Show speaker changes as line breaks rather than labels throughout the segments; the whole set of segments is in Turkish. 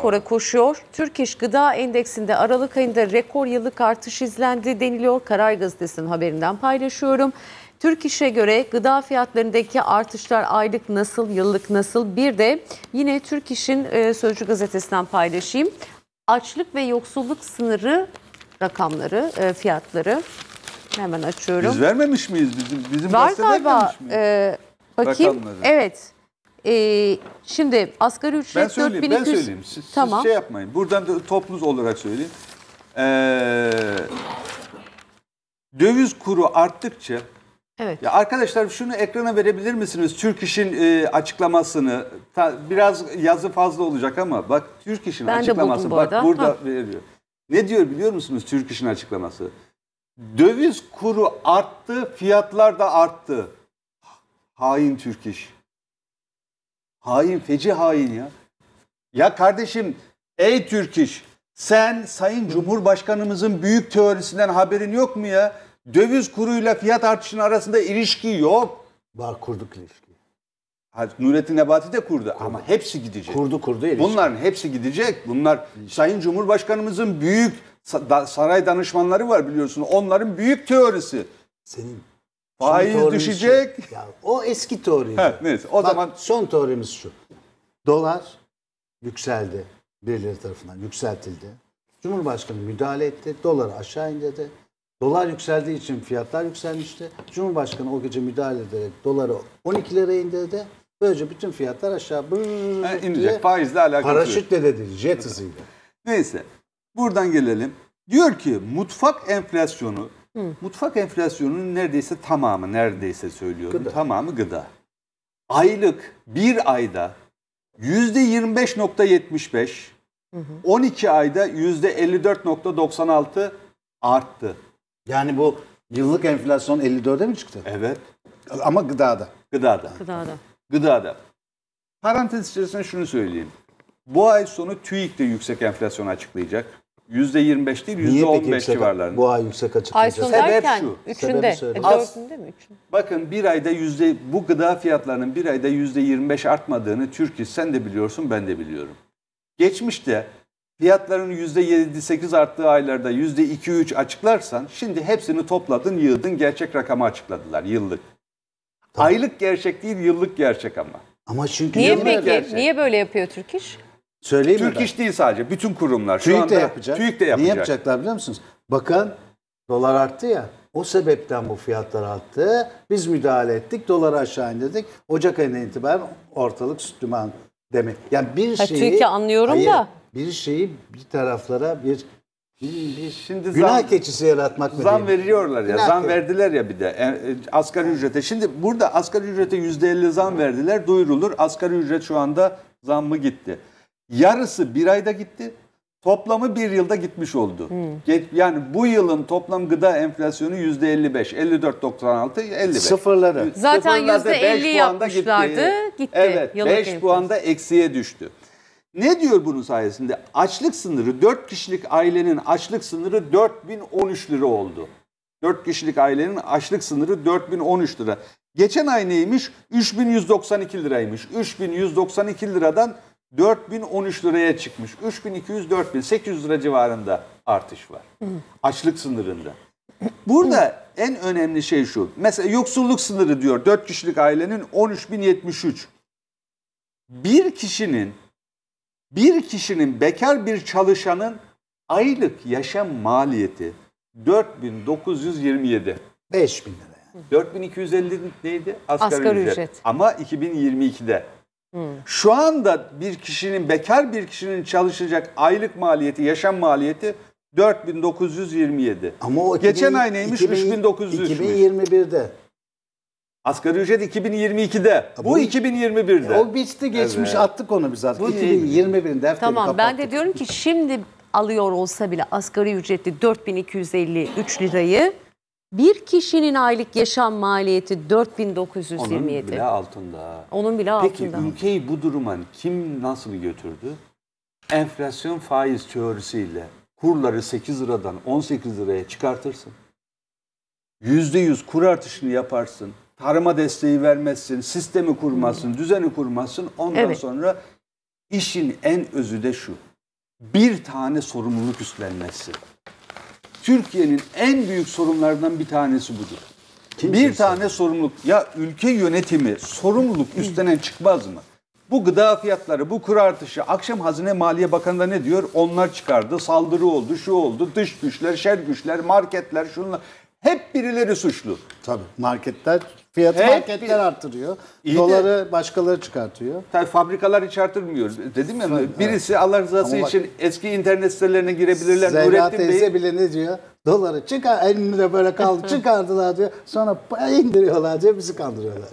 rekora koşuyor. Türk İş Gıda Endeksinde Aralık ayında rekor yıllık artış izlendi deniliyor. Karar Gazetesi'nin haberinden paylaşıyorum. Türk İş'e göre gıda fiyatlarındaki artışlar aylık nasıl, yıllık nasıl? Bir de yine Türk İş'in e, Sözcü Gazetesi'nden paylaşayım. Açlık ve yoksulluk sınırı rakamları, e, fiyatları. Hemen açıyorum. Biz
vermemiş miyiz? Bizim, bizim Var galiba.
E, bakayım. Rakamları. Evet. E, şimdi asgari ücret ben söyleyeyim, 4200... Ben söyleyeyim. Siz, tamam. siz şey
yapmayın. Buradan da toplumuz olarak söyleyeyim. Ee, döviz kuru arttıkça Evet. Ya arkadaşlar şunu ekrana verebilir misiniz? Türk İş'in e, açıklamasını ta, biraz yazı fazla olacak ama bak Türk İş'in ben açıklaması bu bak burada ha. veriyor. Ne diyor biliyor musunuz Türk İş'in açıklaması? Döviz kuru arttı, fiyatlar da arttı. Hain Türk İş. Hain feci hain ya. Ya kardeşim ey Türk iş sen Sayın Cumhurbaşkanımızın büyük teorisinden haberin yok mu ya? Döviz kuruyla fiyat artışının arasında ilişki yok. Var kurduk ilişki. Nurettin Nebati de kurdu, kurdu ama hepsi gidecek. Kurdu kurdu ilişki. Bunların hepsi gidecek. Bunlar Sayın Cumhurbaşkanımızın büyük saray danışmanları var biliyorsun. Onların büyük teorisi. Senin Faiz düşecek.
Ya, o eski teori. He, neyse o Bak, zaman. Son teorimiz şu. Dolar yükseldi birileri tarafından yükseltildi. Cumhurbaşkanı müdahale etti. Dolar aşağı indirdi. Dolar yükseldiği için fiyatlar yükselmişti. Cumhurbaşkanı o gece müdahale ederek doları 12 lira indirdi. Böylece bütün fiyatlar aşağı bırrrr yani inecek. Faizle alakalı. Paraşütle
dedi. Jet hızıyla. Neyse. Buradan gelelim. Diyor ki mutfak enflasyonu Hı. Mutfak enflasyonunun neredeyse tamamı, neredeyse söylüyorum gıda. tamamı gıda. Aylık bir ayda yüzde 25.75, hı hı. 12 ayda yüzde 54.96 arttı. Yani bu yıllık enflasyon 54'e mi çıktı? Evet. Ama gıdada. Gıdada. Gıdada. Gıdada. Parantez içerisinde şunu söyleyeyim. Bu ay sonu TÜİK de yüksek enflasyonu açıklayacak. %25 değil Niye peki %15 yüksek, civarlarında. bu ay yüksek Ay açıklayacağız? sonu Sebep şu. üçünde, dördünde mi? Üçünde. Bakın bir ayda yüzde bu gıda fiyatlarının bir ayda yüzde 25 artmadığını Türkiye sen de biliyorsun ben de biliyorum. Geçmişte fiyatların yüzde 7-8 arttığı aylarda yüzde 2-3 açıklarsan şimdi hepsini topladın yığdın gerçek rakamı açıkladılar yıllık. Aylık gerçek değil yıllık gerçek ama. Ama çünkü Niye peki? gerçek.
Niye böyle yapıyor Türk İş?
Söyleyeyim Türk mi iş değil sadece. Bütün kurumlar. TÜİK anda, de yapacak. TÜİK de yapacak. Niye yapacaklar biliyor musunuz? Bakın dolar
arttı ya. O sebepten bu fiyatlar arttı. Biz müdahale ettik. Doları aşağı indirdik. Ocak ayından itibaren ortalık süt duman demek. Yani bir şeyi... TÜİK'i anlıyorum hayır, da. Bir şeyi bir taraflara bir Şimdi, şimdi günah keçisi yaratmak mı Zam
veriyorlar ya. Günah zam keçisi. verdiler ya bir de. E, e, asgari ücrete. Şimdi burada asgari ücrete %50 zam verdiler. Duyurulur. Asgari ücret şu anda zam mı gitti? yarısı bir ayda gitti. Toplamı bir yılda gitmiş oldu. Hmm. Yani bu yılın toplam gıda enflasyonu yüzde 55, 54.96, 96, 55. Sıfırladı. Zaten yüzde 50 yapmışlardı. Gitti. gitti. Evet, 5 enflasyon. puanda eksiye düştü. Ne diyor bunun sayesinde? Açlık sınırı, 4 kişilik ailenin açlık sınırı 4013 lira oldu. 4 kişilik ailenin açlık sınırı 4013 lira. Geçen ay neymiş? 3192 liraymış. 3192 liradan 4013 liraya çıkmış. 3200-4800 lira civarında artış var. Açlık sınırında. Burada en önemli şey şu. Mesela yoksulluk sınırı diyor 4 kişilik ailenin 13073. Bir kişinin bir kişinin bekar bir çalışanın aylık yaşam maliyeti 4927. 5000 lira. Yani. 4250 neydi? Asgari, Asgari ücret. ücret. Ama 2022'de Hmm. Şu anda bir kişinin, bekar bir kişinin çalışacak aylık maliyeti, yaşam maliyeti 4927. Ama o 2000, Geçen ay neymiş? 2000, 3900.
2021'de.
Asgari ücret 2022'de. Bu, bu 2021'de. O bitti geçmiş evet. attık
onu biz artık. Bu 2021'in defteri Tamam kapattık.
ben de diyorum ki şimdi alıyor olsa bile asgari ücretli 4253 lirayı bir kişinin aylık yaşam maliyeti 4927. Onun bile
altında. Onun bile Peki, altında. Peki ülkeyi bu duruma kim nasıl götürdü? Enflasyon faiz teorisiyle kurları 8 liradan 18 liraya çıkartırsın. %100 kur artışını yaparsın. Tarıma desteği vermezsin, sistemi kurmazsın, düzeni kurmazsın. Ondan evet. sonra işin en özü de şu. Bir tane sorumluluk üstlenmezsin. Türkiye'nin en büyük sorunlarından bir tanesi budur. Kim bir tane sorumluluk. Ya ülke yönetimi sorumluluk üstlenen çıkmaz mı? Bu gıda fiyatları, bu kur artışı. Akşam Hazine Maliye Bakanı da ne diyor? Onlar çıkardı, saldırı oldu, şu oldu, dış güçler, şer güçler, marketler, şunlar. Hep birileri suçlu. Tabii marketler Fiyat Hep marketler bir... artırıyor.
İyi Doları de, başkaları çıkartıyor.
Tabii fabrikalar hiç artırmıyor. Dedim ya Tabii, birisi evet. Allah rızası Ama bak, için eski internet sitelerine girebilirler. Zehra teyze Bey...
bile ne diyor? Doları çıkar, elinde böyle kaldı, çıkardılar diyor. Sonra indiriyorlar diyor, bizi kandırıyorlar.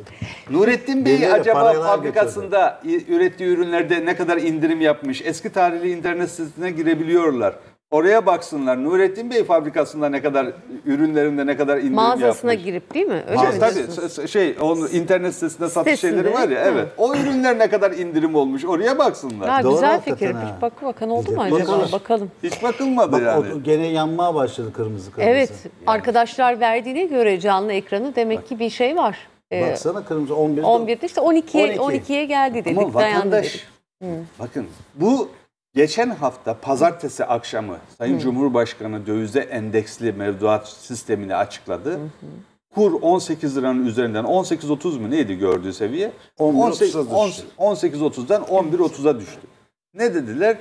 Nurettin Bey Bilmiyorum, acaba fabrikasında götürdü. ürettiği ürünlerde ne kadar indirim yapmış? Eski tarihli internet sitesine girebiliyorlar. Oraya baksınlar. Nurettin Bey fabrikasında ne kadar ürünlerinde ne kadar indirim Mağazasına
yapmış. girip değil mi? Öyle mi tabii
şey onun internet sitesinde satış Sitesinde, şeyleri var ya evet. Hı. O ürünler ne kadar indirim olmuş oraya baksınlar. Ya, Doğru güzel fikir. Ha. Hiç
bakı bakan oldu mu acaba?
Bakalım. Bakalım. Hiç bakılmadı Bak, yani. O, gene yanmaya başladı kırmızı
kırmızı. Evet.
Yani. Arkadaşlar verdiğine göre canlı ekranı demek Bak. ki bir şey var. Ee, Baksana
kırmızı 11'de. 11'de
işte 12'ye 12. 12'ye geldi dedik. Ama vatandaş,
dedik. Bakın bu Geçen hafta pazartesi akşamı Sayın Hı. Cumhurbaşkanı dövize endeksli mevduat sistemini açıkladı. Hı hı. Kur 18 liranın üzerinden 18.30 mu neydi gördüğü seviye? 18.30'dan 18, 11.30'a düştü. Ne dediler?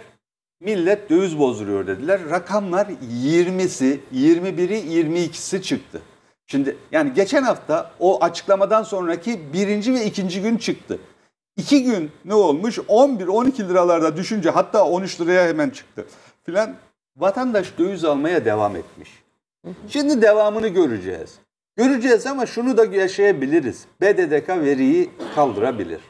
Millet döviz bozduruyor dediler. Rakamlar 20'si, 21'i, 22'si çıktı. Şimdi yani geçen hafta o açıklamadan sonraki birinci ve ikinci gün çıktı. 2 gün ne olmuş? 11-12 liralarda düşünce hatta 13 liraya hemen çıktı filan. Vatandaş döviz almaya devam etmiş. Şimdi devamını göreceğiz. Göreceğiz ama şunu da yaşayabiliriz. BDDK veriyi kaldırabilir.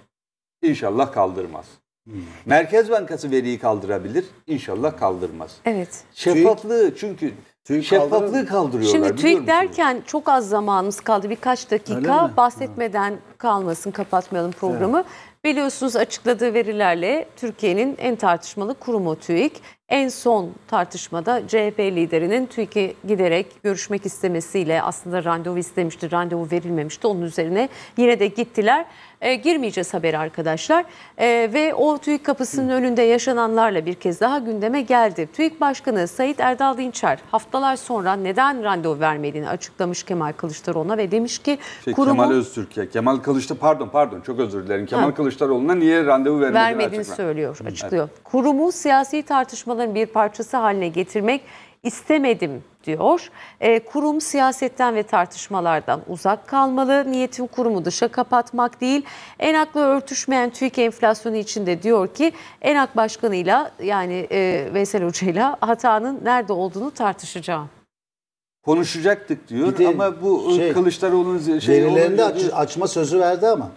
İnşallah kaldırmaz. Hmm. Merkez Bankası veriyi kaldırabilir. İnşallah kaldırmaz. Evet. Şeffaflığı çünkü TÜİK şeffaflığı kaldırır. kaldırıyorlar. Şimdi TÜİK
derken çok az zamanımız kaldı. Birkaç dakika bahsetmeden kalmasın kapatmayalım programı. Evet. Biliyorsunuz açıkladığı verilerle Türkiye'nin en tartışmalı kurumu TÜİK en son tartışmada CHP liderinin TÜİK'e giderek görüşmek istemesiyle aslında randevu istemişti, randevu verilmemişti. Onun üzerine yine de gittiler. E, girmeyeceğiz haberi arkadaşlar. E, ve o TÜİK kapısının önünde yaşananlarla bir kez daha gündeme geldi. TÜİK Başkanı Sayit Erdal Dinçer haftalar sonra neden randevu vermediğini açıklamış Kemal Kılıçdaroğlu'na ve demiş ki... Şey, kurumun... Kemal
Öztürk'e, Kemal Kılıçdaroğlu pardon pardon çok özür dilerim. Kemal ha. Kılıçdaroğlu'na niye randevu vermediğini, vermediğini söylüyor, açıklıyor.
Evet. Kurumu siyasi tartışmalar tartışmaların bir parçası haline getirmek istemedim diyor. E, kurum siyasetten ve tartışmalardan uzak kalmalı. Niyetim kurumu dışa kapatmak değil. Enak'la örtüşmeyen TÜİK enflasyonu içinde diyor ki Enak Başkanı'yla yani e, Veysel Hoca'yla hatanın nerede olduğunu tartışacağım.
Konuşacaktık diyor de, ama bu ıı, şey, Kılıçdaroğlu'nun şey verilerini aç,
açma sözü verdi ama.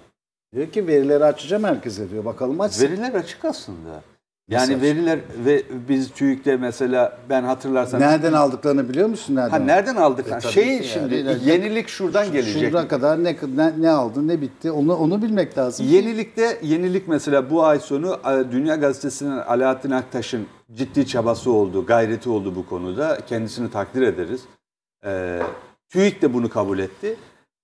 Diyor ki verileri açacağım herkese diyor. Bakalım açsın. Veriler
açık aslında. Yani Mesela. veriler ve biz TÜİK'te mesela ben hatırlarsam nereden aldıklarını
biliyor musun nereden? Ha nereden aldıklarını? E, şey yani, şimdi yani, yenilik
şuradan şu, gelecek. Şuradan
kadar ne, ne ne aldı, ne bitti onu onu bilmek lazım.
Yenilikte yenilik mesela bu ay sonu e, Dünya Gazetesi'nin Alaaddin Aktaş'ın ciddi çabası oldu, gayreti oldu bu konuda. Kendisini takdir ederiz. Ee, TÜİK de bunu kabul etti.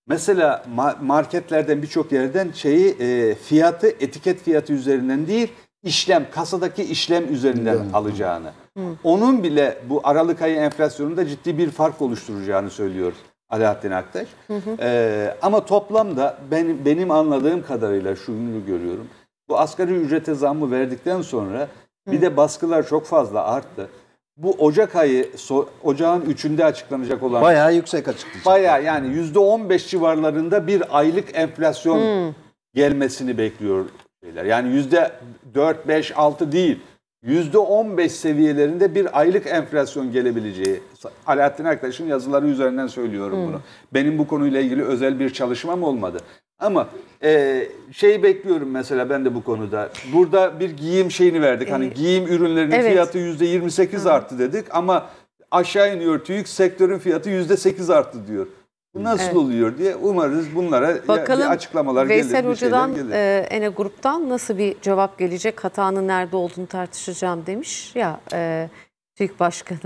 Mesela marketlerden birçok yerden şeyi e, fiyatı etiket fiyatı üzerinden değil işlem, kasadaki işlem üzerinden evet. alacağını. Hı. Onun bile bu Aralık ayı enflasyonunda ciddi bir fark oluşturacağını söylüyor Alaaddin Aktaş. Hı hı. Ee, ama toplamda ben benim anladığım kadarıyla şunu görüyorum. Bu asgari ücrete zammı verdikten sonra bir de baskılar çok fazla arttı. Bu Ocak ayı, so, Ocağın 3'ünde açıklanacak olan... Bayağı yüksek açıklanacak. Bayağı yani yüzde on beş civarlarında bir aylık enflasyon... Hı hmm. gelmesini bekliyor şeyler. Yani yüzde 4, 5, 6 değil. Yüzde 15 seviyelerinde bir aylık enflasyon gelebileceği. Alaaddin Aktaş'ın yazıları üzerinden söylüyorum hmm. bunu. Benim bu konuyla ilgili özel bir çalışmam olmadı. Ama e, şey bekliyorum mesela ben de bu konuda. Burada bir giyim şeyini verdik. Hani e, giyim ürünlerinin evet. fiyatı yüzde 28 hmm. arttı dedik ama aşağı iniyor TÜİK sektörün fiyatı yüzde 8 arttı diyor. Nasıl evet. oluyor diye umarız bunlara Bakalım, açıklamalar Veysel gelir. Veysel Hoca'dan gelir. E,
Ene Grup'tan nasıl bir cevap gelecek? Hatanın nerede olduğunu tartışacağım demiş ya e, TÜİK Başkanı.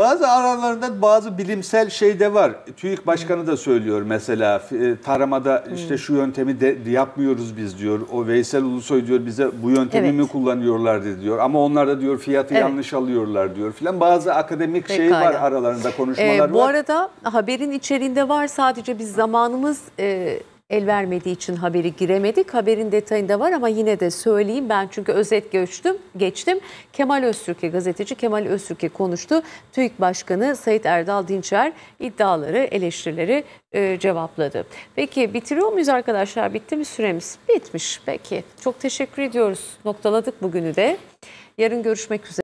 Bazı aralarında bazı bilimsel şey de var. TÜİK Başkanı da söylüyor mesela e, taramada işte şu yöntemi de yapmıyoruz biz diyor. O Veysel Ulusoy diyor bize bu yöntemi evet. mi kullanıyorlardı diyor. Ama onlar da diyor fiyatı evet. yanlış alıyorlar diyor filan. Bazı akademik Pekala. şey var aralarında konuşmalar ee, bu var. Bu arada
haberin içeriğinde var sadece biz zamanımız e, el vermediği için haberi giremedik. Haberin detayında var ama yine de söyleyeyim ben çünkü özet geçtim. geçtim. Kemal Öztürk'e gazeteci Kemal Öztürk'e konuştu. TÜİK Başkanı Sayit Erdal Dinçer iddiaları, eleştirileri e, cevapladı. Peki bitiriyor muyuz arkadaşlar? Bitti mi süremiz? Bitmiş. Peki. Çok teşekkür ediyoruz. Noktaladık bugünü de. Yarın görüşmek üzere.